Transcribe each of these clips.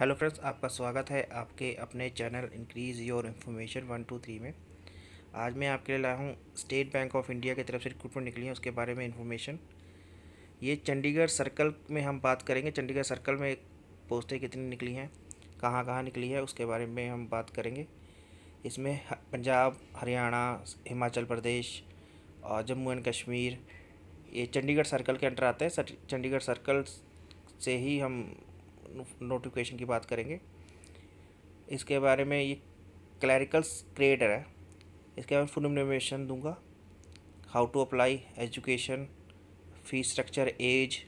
hello friends आपका स्वागत है आपके अपने channel increase your information one two three में आज मैं आपके लिए लाया हूँ स्टेट बैंक ऑफ इंडिया की तरफ से रिक्रूटमेंट निकली है उसके बारे में इन्फॉर्मेशन ये चंडीगढ़ सर्कल में हम बात करेंगे चंडीगढ़ सर्कल में पोस्टें कितनी निकली हैं कहाँ कहाँ निकली है उसके बारे में हम बात करेंगे इसमें पंजाब हरियाणा हिमाचल प्रदेश और जम्मू एंड कश्मीर ये चंडीगढ़ सर्कल के अंडर आते हैं चंडीगढ़ सर्कल से ही हम नोटिफिकेशन की बात करेंगे इसके बारे में ये क्लैरिकल्स क्रिएटर है इसके बारे में फुल इन्फॉर्मेशन दूंगा how to apply education fee structure as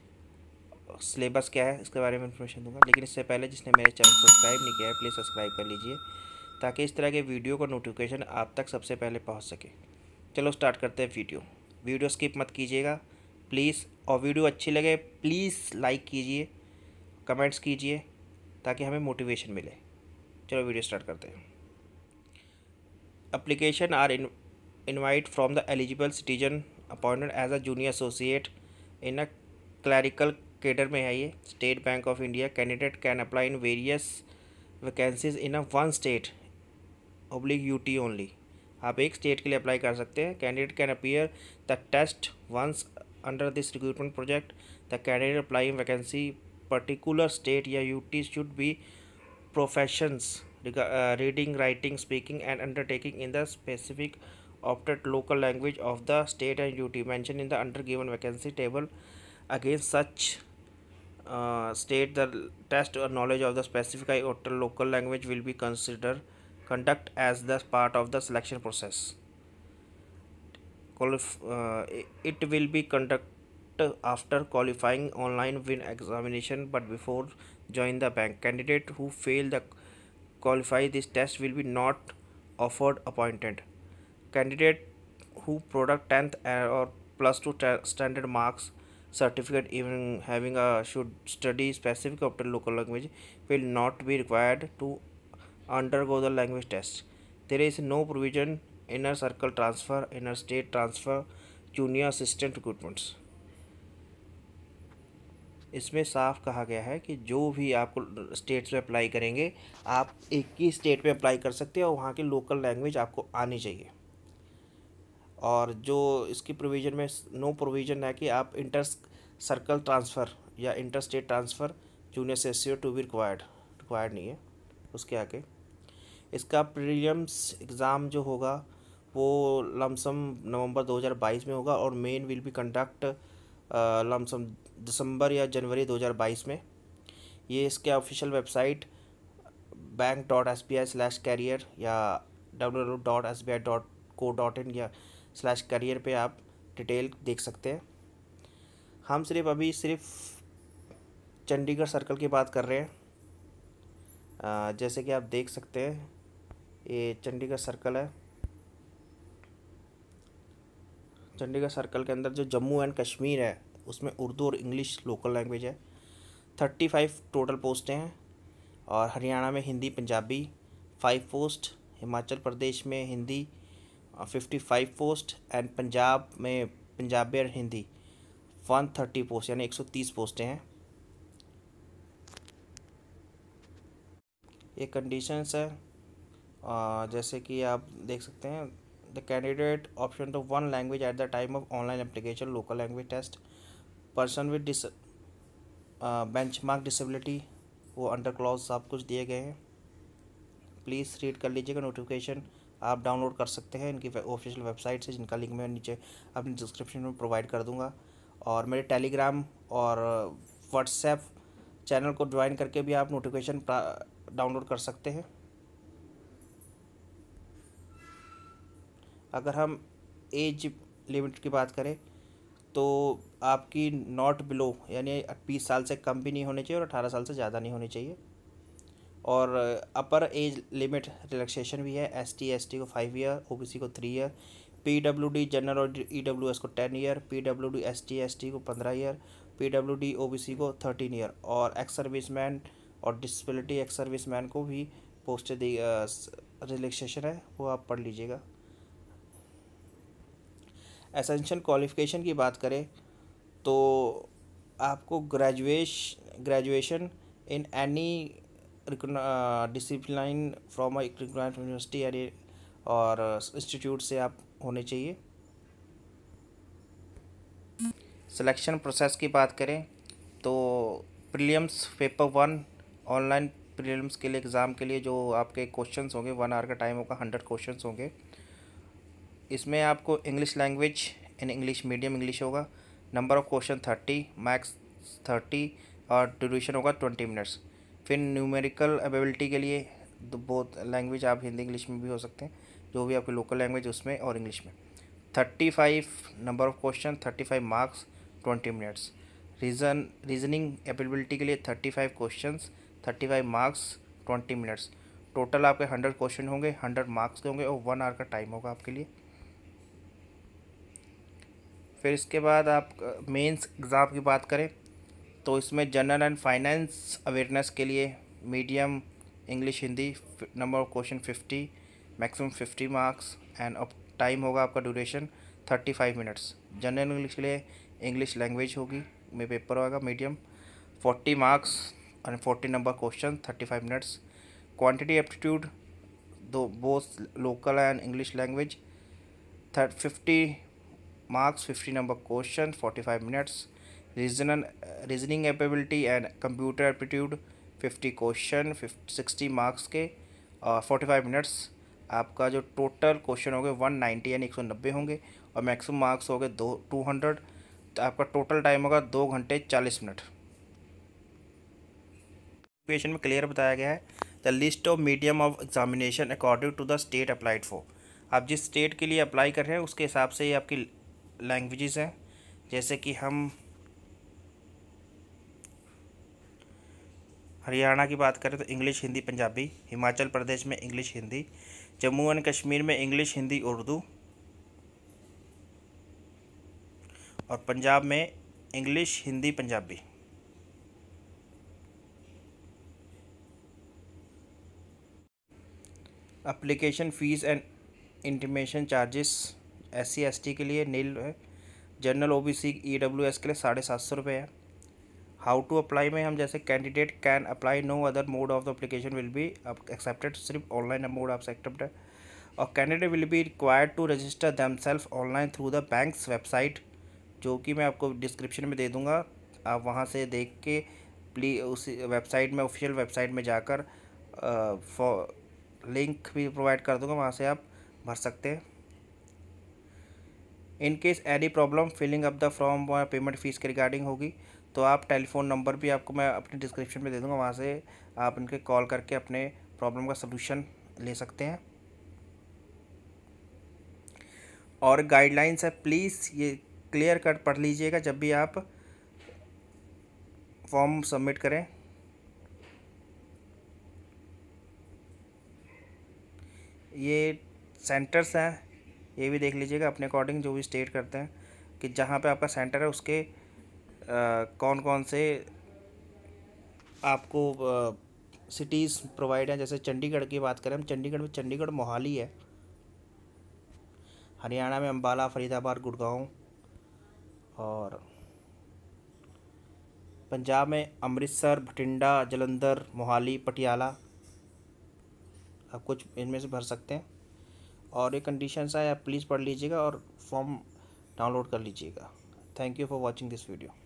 syllabus क्या है इसके बारे में इन्फॉर्मेशन दूंगा लेकिन इससे पहले जिसने मेरे चैनल सब्सक्राइब नहीं किया है प्लीज़ सब्सक्राइब कर लीजिए ताकि इस तरह के वीडियो का नोटिफिकेशन आप तक सबसे पहले पहुंच सके चलो स्टार्ट करते हैं वीडियो वीडियो स्किप मत कीजिएगा प्लीज़ और वीडियो अच्छी लगे प्लीज़ लाइक कीजिए कमेंट्स कीजिए ताकि हमें मोटिवेशन मिले चलो वीडियो स्टार्ट करते हैं application are invite invite from the eligible citizen appointed as a junior associate in a clerical cadre में है ये state bank of India candidate can apply in various vacancies in a one state oblique U T only आप एक स्टेट के लिए apply कर सकते हैं candidate can appear the test once under this recruitment project the candidate applying vacancy particular state या UT should be professions uh, reading writing speaking and undertaking in the specific opted local language of the state and UT mentioned in the under given vacancy table against such uh, state the test or knowledge of the specific opted local language will be considered conduct as the part of the selection process uh, it will be conduct after qualifying online win examination but before join the bank candidate who fail the qualify this test will be not offered appointment candidate who product 10th or plus 2 standard marks certificate even having a should study specific optional local language will not be required to undergo the language test there is no provision inner circle transfer inner state transfer junior assistant recruitments इसमें साफ कहा गया है कि जो भी आपको states में अप्लाई करेंगे आप एक ही स्टेट में अप्लाई कर सकते हैं और वहाँ की लोकल लैंग्वेज आपको आनी चाहिए और जो इसकी प्रोविज़न में नो प्रोविज़न है कि आप इंटर सर्कल ट्रांसफ़र या इंटर स्टेट ट्रांसफ़र जूनियर से associate to be required required नहीं है उसके आगे इसका प्रीलियम्स एग्ज़ाम जो होगा वो लमसम नवंबर 2022 में होगा और main will be conduct lump sum दिसंबर या जनवरी 2022 में ये इसके official website bank dot S B I slash career या W W dot S B I dot co dot in या स्लैश करियर पे आप डिटेल देख सकते हैं हम सिर्फ अभी सिर्फ चंडीगढ़ सर्कल की बात कर रहे हैं जैसे कि आप देख सकते हैं ये चंडीगढ़ सर्कल है चंडीगढ़ सर्कल के अंदर जो जम्मू एंड कश्मीर है उसमें उर्दू और इंग्लिश लोकल लैंग्वेज है थर्टी फाइव टोटल पोस्टें हैं और हरियाणा में हिंदी पंजाबी फाइव पोस्ट हिमाचल प्रदेश में Hindi fifty five post and Punjab में पंजाबी और हिंदी वन थर्टी पोस्ट यानी एक सौ तीस पोस्टें हैं ये कंडीशंस है जैसे कि आप देख सकते हैं the candidate option to one language at the time of online application local language test person with dis benchmark disability वो अंडर क्लॉज सब कुछ दिए गए हैं प्लीज़ रीड कर लीजिएगा नोटिफिकेशन आप डाउनलोड कर सकते हैं इनकी ऑफिशियल वेबसाइट से जिनका लिंक मैं नीचे अपनी डिस्क्रिप्शन में प्रोवाइड कर दूंगा और मेरे टेलीग्राम और व्हाट्सएप चैनल को ज्वाइन करके भी आप नोटिफिकेशन डाउनलोड कर सकते हैं अगर हम एज लिमिट की बात करें तो आपकी नॉट बिलो यानी बीस साल से कम भी नहीं होनी चाहिए और अठारह साल से ज़्यादा नहीं होनी चाहिए और अपर एज लिमिट रिलैक्सेशन भी है एस टी एस टी को five year O B C को three year P W D general और ई डब्ल्यू एस को ten year P W D S T S T को पंद्रह year P W D O B C को thirteen year और ex service man और disability ex service man को भी post relaxation uh, है वो आप पढ़ लीजिएगा एसेंशन क्वालिफ़िकेशन की बात करें तो आपको graduation graduation in any discipline from a university यानी और इंस्टीट्यूट से आप होने चाहिए सिलेक्शन प्रोसेस की बात करें तो prelims paper one online prelims के लिए एग्ज़ाम के लिए जो आपके क्वेश्चंस होंगे वन आवर का टाइम होगा हंड्रेड क्वेश्चंस होंगे इसमें आपको English language in English medium English होगा number of question thirty max thirty और ड्यूरेशन होगा ट्वेंटी मिनट्स फिर न्यूमेरिकल अवेबिलिटी के लिए बहुत लैंग्वेज आप हिंदी इंग्लिश में भी हो सकते हैं जो भी आपकी लोकल लैंग्वेज उसमें और इंग्लिश में thirty five number of question thirty five marks twenty minutes reason reasoning ability के लिए thirty five question thirty five marks twenty minutes total आपके हंड्रेड क्वेश्चन होंगे हंड्रेड मार्क्स के होंगे और वन आवर का टाइम होगा आपके लिए फिर इसके बाद आप मेंस एग्ज़ाम की बात करें तो इसमें जनरल एंड फाइनेंस अवेयरनेस के लिए medium English Hindi number of question fifty maximum fifty marks and अब टाइम होगा आपका duration thirty five minutes general English के लिए इंग्लिश लैंग्वेज होगी में पेपर होगा medium forty marks and forty number question thirty five minutes quantity aptitude दो both local and English language thirty fifty marks fifty number question forty five minutes reason reasoning ability and computer aptitude fifty question sixty marks के और forty five minutes आपका जो total question होंगे one ninety यानी एक सौ नब्बे होंगे और मैक्सिमम मार्क्स हो गए दो टू हंड्रेड तो आपका टोटल टाइम होगा दो घंटे चालीस मिनट क्वेश्चन में क्लियर बताया गया है the list of medium of examination according to the state applied for आप जिस स्टेट के लिए अप्लाई कर रहे हैं उसके हिसाब से ही आपकी लैंग्वेजेस हैं जैसे कि हम हरियाणा की बात करें तो इंग्लिश हिंदी पंजाबी हिमाचल प्रदेश में इंग्लिश हिंदी जम्मू एंड कश्मीर में इंग्लिश हिंदी उर्दू और पंजाब में English Hindi Punjabi application fees and intimation charges S C S T के लिए नील है general O B C E W S के लिए साढ़े सात सौ रुपये है हाउ टू अप्लाई में हम जैसे candidate can apply no other mode of the application will be accepted सिर्फ ऑनलाइन मोड आपसे एक्सेप्टेड और candidate will be required to register themselves online through the bank's website जो कि मैं आपको डिस्क्रिप्शन में दे दूँगा आप वहाँ से देख के प्ली उस वेबसाइट में ऑफिशियल वेबसाइट में जाकर फॉर लिंक भी प्रोवाइड कर दूँगा वहाँ से आप भर सकते हैं in case any problem filling up the form व पेमेंट फीस के रिगार्डिंग होगी तो आप टेलीफोन नंबर भी आपको मैं अपने डिस्क्रिप्शन में दे दूँगा वहाँ से आप इनके कॉल करके अपने प्रॉब्लम का सलूशन ले सकते हैं और गाइडलाइंस है प्लीज़ ये क्लियर कट पढ़ लीजिएगा जब भी आप फॉर्म सबमिट करें ये सेंटर्स हैं ये भी देख लीजिएगा अपने अकॉर्डिंग जो भी स्टेट करते हैं कि जहाँ पे आपका सेंटर है उसके आ, कौन कौन से आपको सिटीज़ प्रोवाइड हैं जैसे चंडीगढ़ की बात करें हम चंडीगढ़ में चंडीगढ़ मोहाली है हरियाणा में अम्बाला फरीदाबाद गुड़गांव और पंजाब में अमृतसर भटिंडा जलंधर मोहाली पटियाला आप कुछ इनमें से भर सकते हैं और ये कंडीशंस आप प्लीज़ पढ़ लीजिएगा और फॉर्म डाउनलोड कर लीजिएगा thank you for watching this video